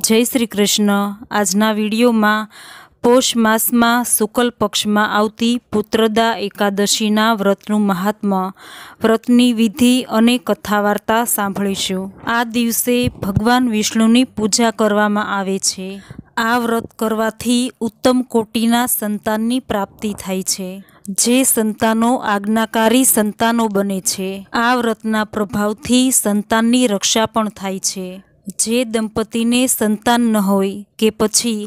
જય શ્રી કૃષ્ણ આજના વિડીયોમાં પોષ માસમાં શુકલ પક્ષમાં આવતી પુત્રદા એકાદશીના વ્રતનું મહાત્મ વ્રતની વિધિ અને કથાવાર્તા સાંભળીશું આ દિવસે ભગવાન વિષ્ણુની પૂજા કરવામાં આવે છે આ વ્રત કરવાથી ઉત્તમ કોટીના સંતાનની પ્રાપ્તિ થાય છે જે સંતાનો આજ્ઞાકારી સંતાનો બને છે આ વ્રતના પ્રભાવથી સંતાનની રક્ષા પણ થાય છે જે દંપતીને સંતાન ન હોય કે પછી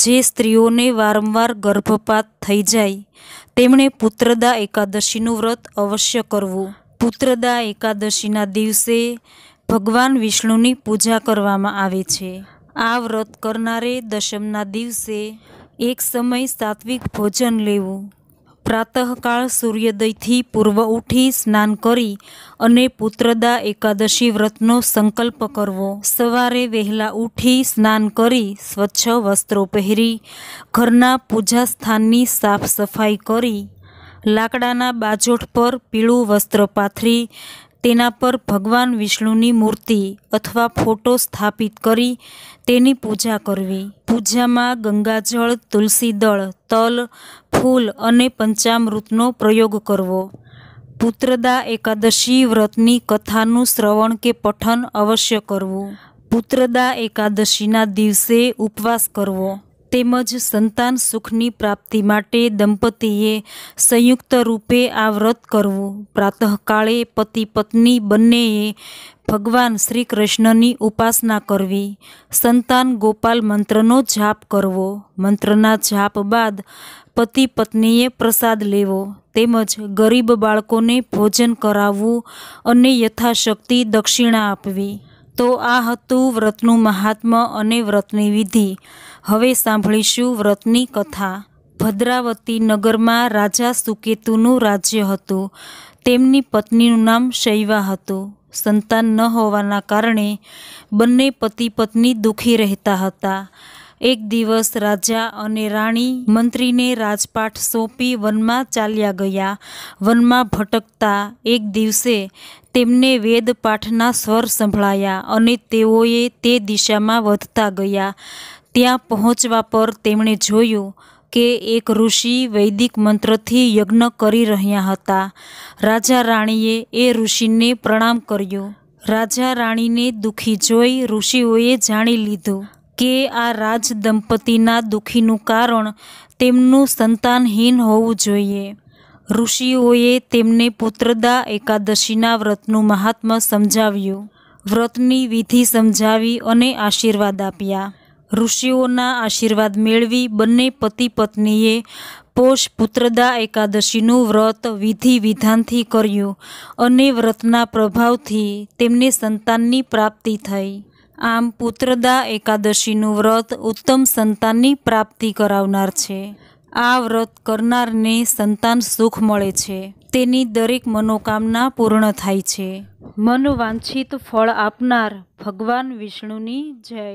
જે સ્ત્રીઓને વારંવાર ગર્ભપાત થઈ જાય તેમણે પુત્રદા એકાદશીનું વ્રત અવશ્ય કરવું પુત્રદા એકાદશીના દિવસે ભગવાન વિષ્ણુની પૂજા કરવામાં આવે છે આ વ્રત કરનારે દશમના દિવસે એક સમય સાત્વિક ભોજન લેવું પ્રાતઃકાળ સૂર્યોદયથી પૂર્વ ઉઠી સ્નાન કરી અને પુત્રદા એકાદશી વ્રતનો સંકલ્પ કરવો સવારે વહેલા ઉઠી સ્નાન કરી સ્વચ્છ વસ્ત્રો પહેરી ઘરના પૂજા સ્થાનની સાફ સફાઈ કરી લાકડાના બાજોઠ પર પીળું વસ્ત્ર પાથરી તેના પર ભગવાન વિષ્ણુની મૂર્તિ અથવા ફોટો સ્થાપિત કરી તેની પૂજા કરવી પૂજામાં ગંગાજળ તુલસીદળ તલ ફૂલ અને પંચામૃતનો પ્રયોગ કરવો પુત્રદા એકાદશી વ્રતની કથાનું શ્રવણ કે પઠન અવશ્ય કરવું પુત્રદા એકાદશીના દિવસે ઉપવાસ કરવો તેમજ સંતાન સુખની પ્રાપ્તિ માટે દંપતીએ સંયુક્ત રૂપે આ વ્રત કરવું પ્રાતઃકાળે પતિ પત્ની બંનેએ ભગવાન શ્રી કૃષ્ણની ઉપાસના કરવી સંતાન ગોપાલ મંત્રનો જાપ કરવો મંત્રના જાપ બાદ પતિ પત્નીએ પ્રસાદ લેવો તેમજ ગરીબ બાળકોને ભોજન કરાવવું અને યથાશક્તિ દક્ષિણા આપવી તો આ હતું વ્રતનું મહાત્મ અને વ્રતની વિધિ હવે સાંભળીશું વ્રતની કથા ભદ્રાવતી નગરમાં રાજા સુકેતુનું રાજ્ય હતું તેમની પત્નીનું નામ શૈવા હતું સંતાન ન હોવાના કારણે બંને પતિ પત્ની દુઃખી રહેતા હતા એક દિવસ રાજા અને રાણી મંત્રીને રાજપાઠ સોંપી વનમાં ચાલ્યા ગયા વનમાં ભટકતા એક દિવસે તેમને વેદપાઠના સ્વર સંભળાયા અને તેઓએ તે દિશામાં વધતા ગયા ત્યાં પહોંચવા પર તેમણે જોયું કે એક ઋષિ વૈદિક મંત્રથી યજ્ઞ કરી રહ્યા હતા રાજા રાણીએ એ ઋષિને પ્રણામ કર્યો રાજા રાણીને દુઃખી જોઈ ઋષિઓએ જાણી લીધું કે આ રાજ દંપતીના દુઃખીનું કારણ તેમનું સંતાનહીન હોવું જોઈએ ઋષિઓએ તેમને પુત્રદા એકાદશીના વ્રતનું મહાત્મ્ય સમજાવ્યું વ્રતની વિધિ સમજાવી અને આશીર્વાદ આપ્યા ઋષિઓના આશીર્વાદ મેળવી બંને પતિ પત્નીએ પોષ પુત્રદા એકાદશીનું વ્રત વિધિ વિધાનથી કર્યું અને વ્રતના પ્રભાવથી તેમને સંતાનની પ્રાપ્તિ થઈ આમ પુત્રદા એકાદશીનું વ્રત ઉત્તમ સંતાનની પ્રાપ્તિ કરાવનાર છે આ વ્રત કરનારને સંતાન સુખ મળે છે તેની દરેક મનોકામના પૂર્ણ થાય છે મન વાંછિત ફળ આપનાર ભગવાન વિષ્ણુની જય